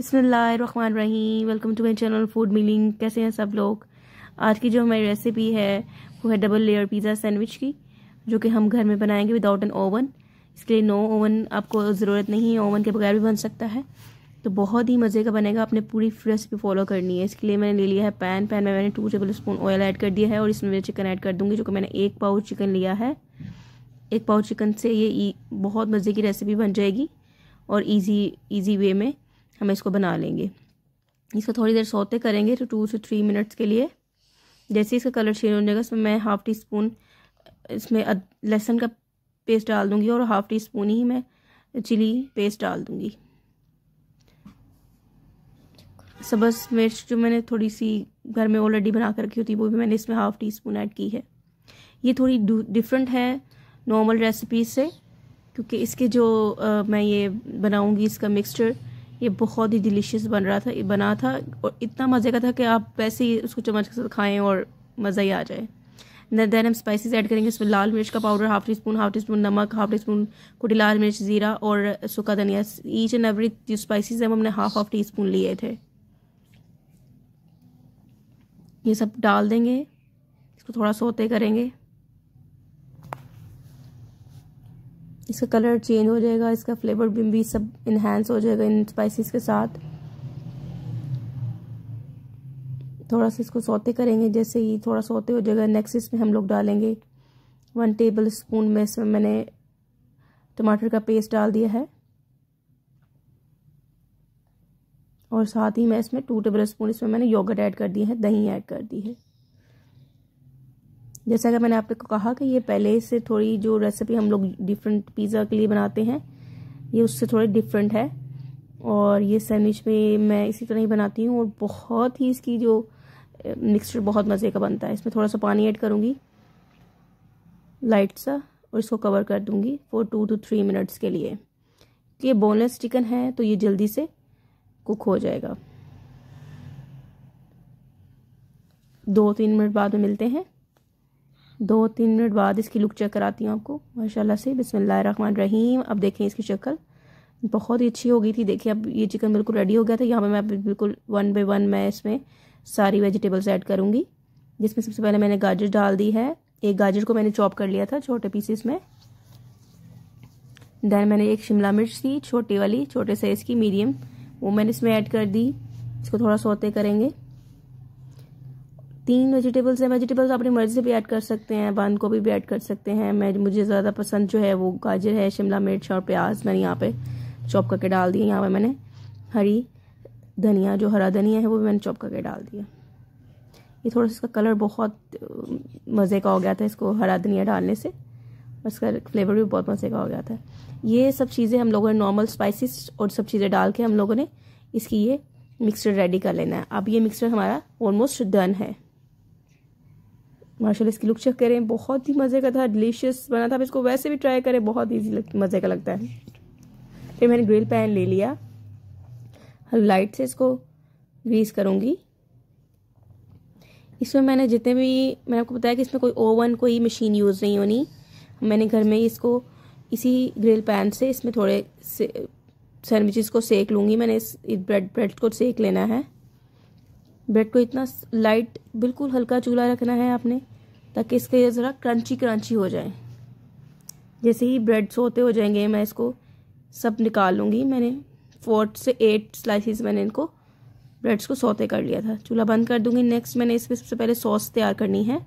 बसमीम welcome to my channel food मिलिंग कैसे हैं सब लोग आज की जो हमारी रेसिपी है वो है डबल लेयर पिज़्ज़ा सैंडविच की जो कि हम घर में बनाएंगे विदाउट एन ओवन इसके लिए नो ओवन आपको ज़रूरत नहीं है ओवन के बगैर भी बन सकता है तो बहुत ही मज़े का बनेगा आपने पूरी रेसिपी फॉलो करनी है इसके लिए मैंने ले लिया है पैन पैन में मैंने two tablespoon oil add कर दिया है और इसमें मैं चिकन ऐड कर दूँगी जो कि मैंने एक पाउच चिकन लिया है एक पाउच चिकन से ये e- बहुत मज़े की रेसिपी बन जाएगी और ईजी ईजी वे में हम इसको बना लेंगे इसको थोड़ी देर सोते करेंगे तो टू से थ्री मिनट्स के लिए जैसे इसका कलर चेंज हो जाएगा इसमें मैं हाफ़ टी स्पून इसमें लहसुन का पेस्ट डाल दूँगी और हाफ़ टी स्पून ही मैं चिली पेस्ट डाल दूँगी सबस मिर्च जो मैंने थोड़ी सी घर में ऑलरेडी बना कर रखी होती वो भी मैंने इसमें हाफ़ टी स्पून ऐड की है ये थोड़ी डिफरेंट है नॉर्मल रेसिपी से क्योंकि इसके जो आ, मैं ये बनाऊँगी इसका मिक्सचर ये बहुत ही डिलीशियस बन रहा था बना था और इतना मज़े का था कि आप वैसे ही उसको चम्मच के साथ खाएँ और मज़ा ही आ जाए देन हम स्पाइसेस ऐड करेंगे इसमें लाल मिर्च का powder half teaspoon half teaspoon नमक हाफ टी स्पून कुटी लाल मिर्च ज़ीरा और सूखा धनिया ईच एंड एवरी जो स्पाइसीज हैं हमने हाफ हाफ टी स्पून लिए थे ये सब डाल देंगे इसको थोड़ा सोते करेंगे इसका कलर चेंज हो जाएगा इसका फ्लेवर भी सब इन्हेंस हो जाएगा इन स्पाइसेस के साथ थोड़ा सा इसको सौते करेंगे जैसे ही थोड़ा सौते हो जाएगा नेक्स्ट इसमें हम लोग डालेंगे वन टेबल स्पून में इसमें मैंने टमाटर का पेस्ट डाल दिया है और साथ ही मैं इसमें टू टेबल स्पून इसमें मैंने योगर्ट ऐड कर दिए है दही ऐड कर दी है जैसा कि मैंने आपको कहा कि ये पहले से थोड़ी जो रेसिपी हम लोग डिफरेंट पिज़्ज़ा के लिए बनाते हैं ये उससे थोड़ी डिफरेंट है और ये सैंडविच में मैं इसी तरह ही बनाती हूँ और बहुत ही इसकी जो मिक्सचर बहुत मज़े का बनता है इसमें थोड़ा सा पानी ऐड करूँगी लाइट सा और इसको कवर कर दूँगी for two two three minutes के लिए ये बोनलेस चिकन है तो ये जल्दी से कुक हो जाएगा दो तीन मिनट बाद में मिलते हैं दो तीन मिनट बाद इसकी लुक चेक कराती हूँ आपको माशाल्लाह से बिसमिल्ल रहीम अब देखें इसकी शक्ल बहुत ही अच्छी हो गई थी देखिए अब ये चिकन बिल्कुल रेडी हो गया था यहाँ पर मैं बिल्कुल वन बाई वन मैं इसमें सारी वेजिटेबल्स ऐड करूँगी जिसमें सबसे पहले मैंने गाजर डाल दी है एक गाजर को मैंने चॉप कर लिया था छोटे पीसेस में देन मैंने एक शिमला मिर्च थी छोटी वाली छोटे साइज़ की मीडियम वो मैंने इसमें ऐड कर दी इसको थोड़ा सोते करेंगे तीन वेजिटेबल्स हैं वेजिटेबल्स अपनी मर्ज़ी से भी ऐड कर सकते हैं बंद गोभी भी ऐड कर सकते हैं मैं मुझे ज़्यादा पसंद जो है वो गाजर है शिमला मिर्च और प्याज मैंने यहाँ पे चॉप करके डाल दिए यहाँ पे मैंने हरी धनिया जो हरा धनिया है वो भी मैंने चॉप करके डाल दिया ये थोड़ा सा इसका कलर बहुत मज़े का हो गया था इसको हरा धनिया डालने से इसका फ्लेवर भी बहुत मज़े का हो गया था ये सब चीज़ें हम लोगों ने नॉर्मल स्पाइसिस और सब चीज़ें डाल के हम लोगों ने इसकी ये मिक्सचर रेडी कर लेना है अब ये मिक्सचर हमारा ऑलमोस्ट डन है माशाल्लाह इसकी लुक चेक करें बहुत ही मज़े का था डिलीशियस बना था इसको वैसे भी ट्राई करें बहुत ईजी मज़े का लगता है फिर मैंने ग्रिल पैन ले लिया लाइट से इसको ग्रीस करूँगी इसमें मैंने जितने भी मैंने आपको बताया कि इसमें कोई ओवन कोई मशीन यूज़ नहीं होनी मैंने घर में इसको इसी ग्रिल पैन से इसमें थोड़े से सैंडविचेस को सेक लूँगी मैंने इस ब्रेड ब्रेड को सेक लेना है ब्रेड को इतना लाइट बिल्कुल हल्का चूल्हा रखना है आपने ताकि इसके ये ज़रा क्रंची क्रंची हो जाए जैसे ही ब्रेड सोते हो जाएंगे मैं इसको सब निकाल लूँगी मैंने फोर्थ से एट स्लाइसिस मैंने इनको ब्रेड्स को सोते कर लिया था चूल्हा बंद कर दूंगी नेक्स्ट मैंने इसमें सबसे पहले सॉस तैयार करनी है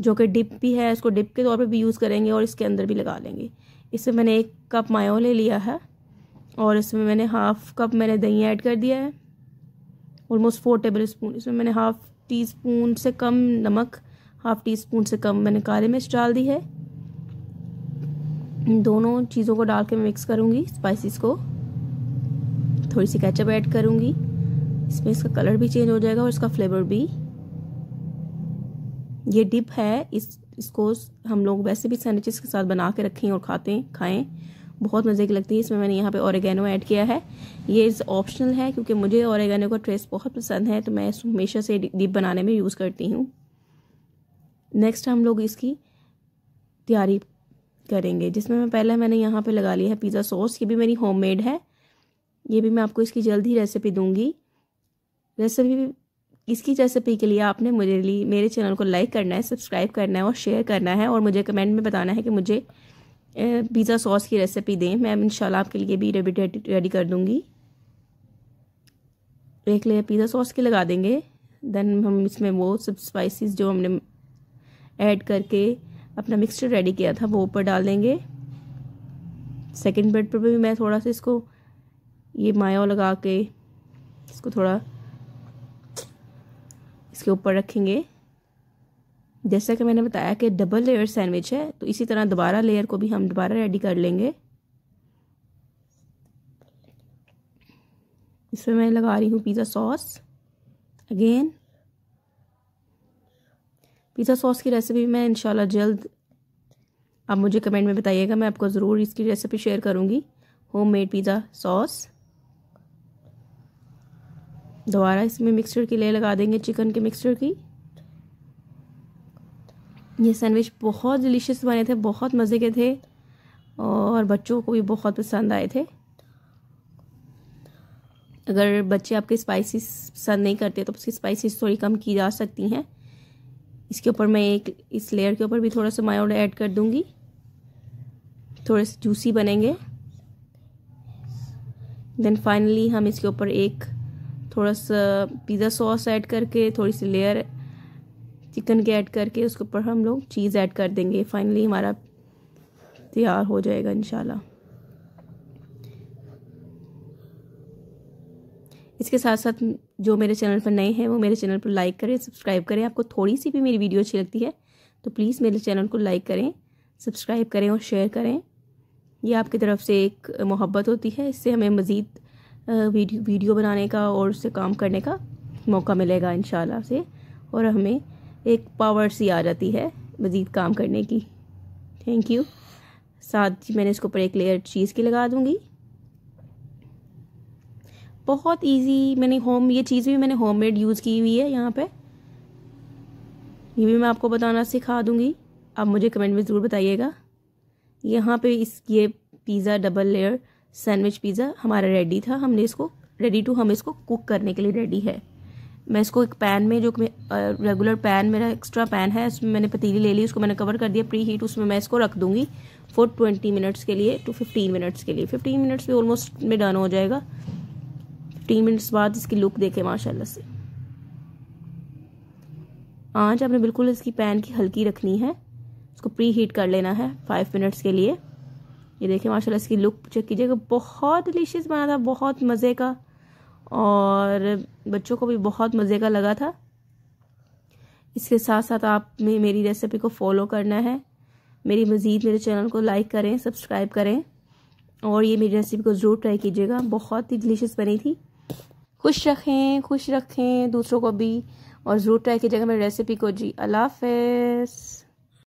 जो कि डिप भी है इसको डिप के तौर पे भी यूज़ करेंगे और इसके अंदर भी लगा लेंगे इसमें मैंने एक कप मायो ले लिया है और इसमें मैंने हाफ कप मैंने दही ऐड कर दिया है ऑलमोस्ट फोर टेबल स्पून इसमें मैंने हाफ़ टी स्पून से कम नमक हाफ़ टी स्पून से कम मैंने काली मिर्च डाल दी है दोनों चीज़ों को डाल के मैं मिक्स करूँगी स्पाइसिस को थोड़ी सी कैचअप ऐड करूँगी इसमें इसका कलर भी चेंज हो जाएगा और इसका फ्लेवर भी ये डिप है इस इसको हम लोग वैसे भी सैंडविचेस के साथ बना के रखें और खाते खाएं बहुत मज़े की लगती है इसमें मैंने यहाँ पे औरगेनो ऐड किया है ये इस ऑप्शनल है क्योंकि मुझे औरगेनो का ट्रेस बहुत पसंद है तो मैं इस हमेशा से डिप बनाने में यूज़ करती हूँ नेक्स्ट हम लोग इसकी तैयारी करेंगे जिसमें मैं पहले मैंने यहाँ पे लगा लिया है पिज़्ज़ा सॉस ये भी मेरी होममेड है ये भी मैं आपको इसकी जल्द ही रेसिपी दूंगी रेसिपी इसकी रेसिपी के लिए आपने मुझे लिए मेरे चैनल को लाइक करना है सब्सक्राइब करना है और शेयर करना है और मुझे कमेंट में बताना है कि मुझे पिज़्ज़ा सॉस की रेसिपी दें मैं इंशाल्लाह आपके लिए भी रेडी रेडी कर दूँगी एक लेयर पिज़्ज़ा सॉस की लगा देंगे देन हम इसमें वो सब स्पाइसेस जो हमने ऐड करके अपना मिक्सचर रेडी किया था वो ऊपर डाल देंगे सेकेंड बेड पर भी मैं थोड़ा सा इसको ये माया लगा के इसको थोड़ा इसके ऊपर रखेंगे जैसा कि मैंने बताया कि डबल लेयर सैंडविच है तो इसी तरह दोबारा लेयर को भी हम दोबारा रेडी कर लेंगे इसमें मैं लगा रही हूँ pizza sauce again pizza sauce की रेसिपी मैं इंशाल्लाह जल्द आप मुझे कमेंट में बताइएगा मैं आपको ज़रूर इसकी रेसिपी शेयर करूँगी होम मेड पिज़्ज़ा सॉस दोबारा इसमें मिक्सचर की ले लगा देंगे चिकन के मिक्सचर की ये सैंडविच बहुत डिलीशियस बने थे बहुत मज़े के थे और बच्चों को भी बहुत पसंद आए थे अगर बच्चे आपके स्पाइसी पसंद नहीं करते तो उसकी स्पाइसीस थोड़ी कम की जा सकती हैं इसके ऊपर मैं एक इस लेयर के ऊपर भी थोड़ा सा मायोड ऐड कर दूंगी थोड़े से जूसी बनेंगे देन फाइनली हम इसके ऊपर एक थोड़ा सा पिज़्ज़ा सॉस ऐड करके थोड़ी सी लेयर चिकन के ऐड करके उसके ऊपर हम लोग चीज़ ऐड कर देंगे फाइनली हमारा तैयार हो जाएगा इंशाल्लाह इसके साथ साथ जो मेरे चैनल पर नए हैं वो मेरे चैनल पर लाइक करें सब्सक्राइब करें आपको थोड़ी सी भी मेरी वीडियो अच्छी लगती है तो प्लीज़ मेरे चैनल को लाइक करें सब्सक्राइब करें और शेयर करें ये आपकी तरफ से एक मोहब्बत होती है इससे हमें मज़ीद वीडियो बनाने का और उससे काम करने का मौका मिलेगा इन से और हमें एक पावर सी आ जाती है मज़ीद काम करने की थैंक यू साथ ही मैंने इसके ऊपर एक लेयर चीज़ की लगा दूँगी बहुत इजी मैंने होम ये चीज़ भी मैंने होममेड यूज़ की हुई है यहाँ पे ये भी मैं आपको बताना सिखा दूँगी आप मुझे कमेंट में ज़रूर बताइएगा यहाँ पे इस ये pizza double layer sandwich pizza हमारा रेडी था हमने इसको रेडी टू हम इसको कुक करने के लिए रेडी है मैं इसको एक पैन में जो रेगुलर पैन मेरा एक्स्ट्रा पैन है उसमें मैंने पतीली ले ली उसको मैंने कवर कर दिया प्री हीट उसमें मैं इसको रख दूंगी फॉर ट्वेंटी मिनट्स के लिए टू फिफ्टीन मिनट्स के लिए फिफ्टीन मिनट्स भी ऑलमोस्ट में डन हो जाएगा फिफ्टीन मिनट्स बाद इसकी लुक देखें माशाला से आँच आपने बिल्कुल इसकी पैन की हल्की रखनी है उसको प्री हीट कर लेना है फाइव मिनट्स के लिए ये देखें माशाल्लाह इसकी लुक चेक कीजिएगा बहुत डिलीशियस बना था बहुत मज़े का और बच्चों को भी बहुत मज़े का लगा था इसके साथ साथ आप में मेरी रेसिपी को फॉलो करना है मेरी मज़ीद मेरे चैनल को लाइक करें सब्सक्राइब करें और ये मेरी रेसिपी को ज़रूर ट्राई कीजिएगा बहुत ही डिलीशियस बनी थी खुश रखें खुश रखें दूसरों को भी और ज़रूर ट्राई कीजिएगा मेरी रेसिपी को जी अल्लाह हाफ